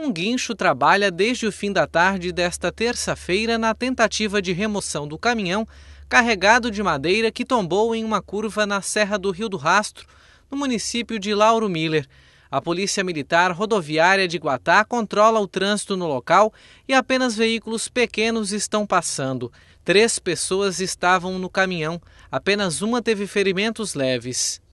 um guincho trabalha desde o fim da tarde desta terça-feira na tentativa de remoção do caminhão carregado de madeira que tombou em uma curva na Serra do Rio do Rastro, no município de Lauro Miller. A Polícia Militar Rodoviária de Guatá controla o trânsito no local e apenas veículos pequenos estão passando. Três pessoas estavam no caminhão, apenas uma teve ferimentos leves.